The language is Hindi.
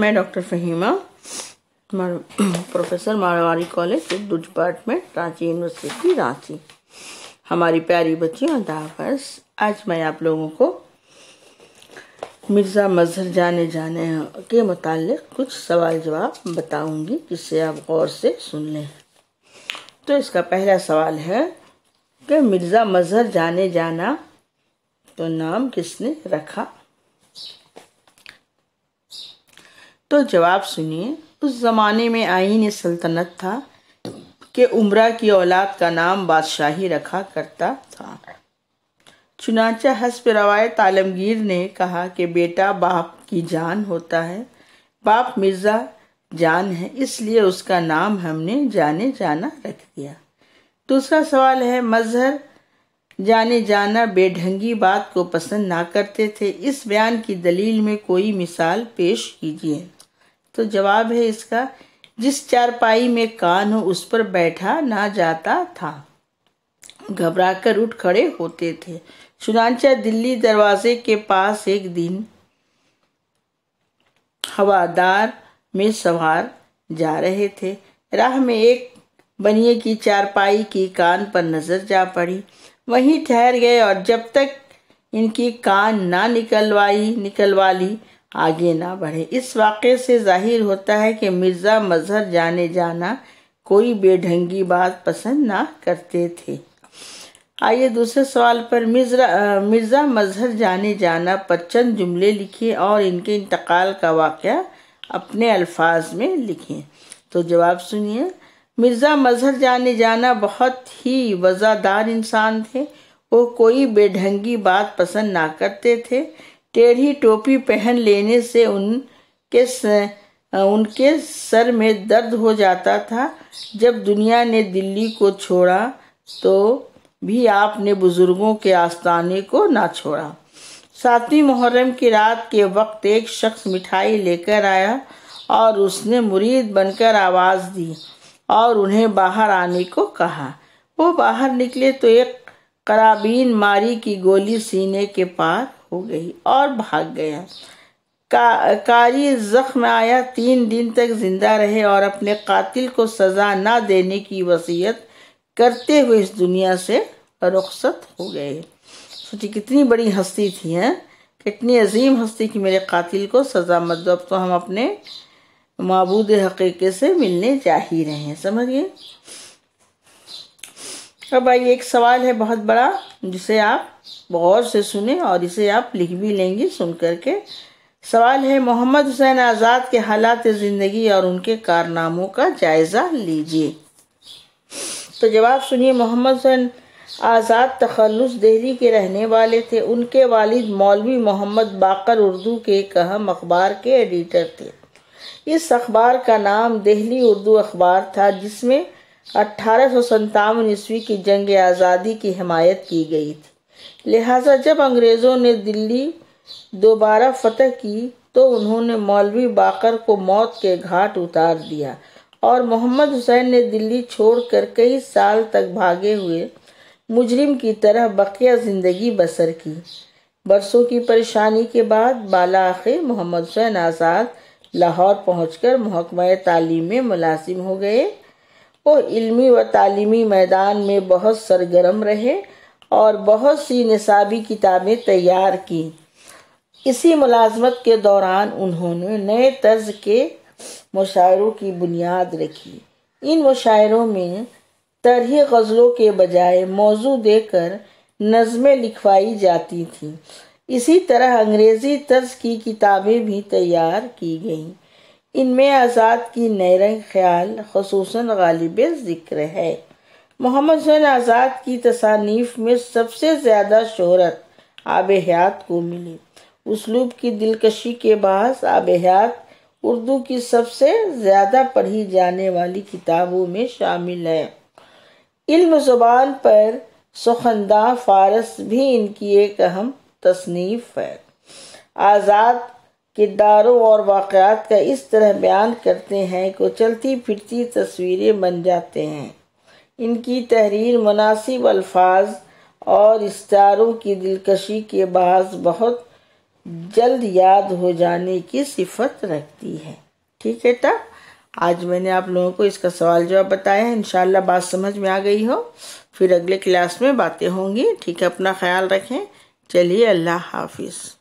मैं doctor Fahima professor Marwari college Urdu department Ranchi university Ranchi हमारी प्यारी बच्चियों दावर्स आज मैं आप लोगों को मिर्ज़ा मजहर जाने जाने के मतलब कुछ सवाल जवाब बताऊंगी जिससे आप गौर से सुन लें तो इसका पहला सवाल है कि मिर्ज़ा मजहर जाने जाना तो नाम किसने रखा तो जवाब सुनिए उस ज़माने में आइन सल्तनत था कि उम्र की औलाद का नाम बादशाही रखा करता था चुनाचा हसब रवायत आलमगीर ने कहा कि बेटा बाप की जान होता है बाप मिर्ज़ा जान है इसलिए उसका नाम हमने जाने जाना रख दिया दूसरा सवाल है मजहर जाने जाना बेढंगी बात को पसंद ना करते थे इस बयान की दलील में कोई मिसाल पेश कीजिए तो जवाब है इसका जिस चारपाई में कान हो उस पर बैठा ना जाता था घबराकर उठ खड़े होते थे चुनाचा दिल्ली दरवाजे के पास एक दिन हवादार में सवार जा रहे थे राह में एक बनिए की चारपाई की कान पर नजर जा पड़ी वहीं ठहर गए और जब तक इनकी कान ना निकलवाई निकलवा ली आगे ना बढ़े इस वाक़े से जाहिर होता है कि मिर्ज़ा मजहर जाने जाना कोई बेढंगी बात पसंद ना करते थे आइए दूसरे सवाल पर मिर्जा मिर्ज़ा मजहर जाने जाना पर चंद जुमले लिखें और इनके इंतकाल का वाक़ अपने अल्फाज में लिखें तो जवाब सुनिए मिर्ज़ा मजहर जाने जाना बहुत ही वज़ादार इंसान थे वो कोई बेढंगी बात पसंद ना करते थे टेढ़ी टोपी पहन लेने से उनके उनके सर में दर्द हो जाता था जब दुनिया ने दिल्ली को छोड़ा तो भी आपने बुज़ुर्गों के आस्थाने को ना छोड़ा सातवीं मुहर्रम की रात के वक्त एक शख्स मिठाई लेकर आया और उसने मुरीद बनकर आवाज़ दी और उन्हें बाहर आने को कहा वो बाहर निकले तो एक कराबीन मारी की गोली सीने के पास हो गई और भाग गया का, कारी जख्म आया तीन दिन तक जिंदा रहे और अपने कातिल को सज़ा ना देने की वसीयत करते हुए इस दुनिया से रुखसत हो गए सोचिए कितनी बड़ी हस्ती थी हैं कितनी अजीम हस्ती कि मेरे कातिल को सज़ा मत दो अब तो हम अपने मबूद हकीके से मिलने जा ही रहे हैं समझिए अब भाई एक सवाल है बहुत बड़ा जिसे आप बहुत से सुने और इसे आप लिख भी लेंगे सुन करके सवाल है मोहम्मद हुसैन आज़ाद के हालात ज़िंदगी और उनके कारनामों का जायज़ा लीजिए तो जवाब सुनिए मोहम्मद हुसैन आज़ाद तखलस दिल्ली के रहने वाले थे उनके वालिद मौलवी मोहम्मद बाकर उर्दू के एक अहम अखबार के एडिटर थे इस अखबार का नाम दिल्ली उर्दू अखबार था जिसमें अट्ठारह सौ ईस्वी की जंग आज़ादी की हमायत की गई थी लिहाजा जब अंग्रेज़ों ने दिल्ली दोबारा फतह की तो उन्होंने मौलवी बाकर को मौत के घाट उतार दिया और मोहम्मद हुसैन ने दिल्ली छोड़कर कई साल तक भागे हुए मुजरिम की तरह बकिया ज़िंदगी बसर की बरसों की परेशानी के बाद बाला आखिर मोहम्मद हुसैन आज़ाद लाहौर पहुंचकर महकमा तालीम में मुलाजिम हो गए वो इल्मी व तालीमी मैदान में बहुत सरगर्म रहे और बहुत सी निसाबी किताबें तैयार की इसी मुलाजमत के दौरान उन्होंने नए तर्ज के मुशायरों की बुनियाद रखी इन मुशायरों में तरह गज़लों के बजाय मौजू देकर नज़में लिखवाई जाती थीं इसी तरह अंग्रेज़ी तर्ज की किताबें भी तैयार की गईं इनमें आज़ाद की नरंग ख्याल खसूस गालिब ज़िक्र है मोहम्मद हुसैन आज़ाद की तसानीफ में सबसे ज़्यादा शहरत आब हयात को मिली उसलूब की दिलकशी के बास आब हयात उर्दू की सबसे ज़्यादा पढ़ी जाने वाली किताबों में शामिल है इल्म ज़ुबान पर सुखंदा फारस भी इनकी एक अहम तसनीफ़ है आज़ाद किरदारों और वाक़ात का इस तरह बयान करते हैं कि चलती फिरती तस्वीरें बन जाते हैं इनकी तहरीर मुनासिब अल्फाज और इस्तारों की दिलकशी के बाद बहुत जल्द याद हो जाने की सिफत रखती है ठीक है टा आज मैंने आप लोगों को इसका सवाल जवाब बताया है इन बात समझ में आ गई हो फिर अगले क्लास में बातें होंगी ठीक है अपना ख्याल रखें चलिए अल्लाह हाफिज़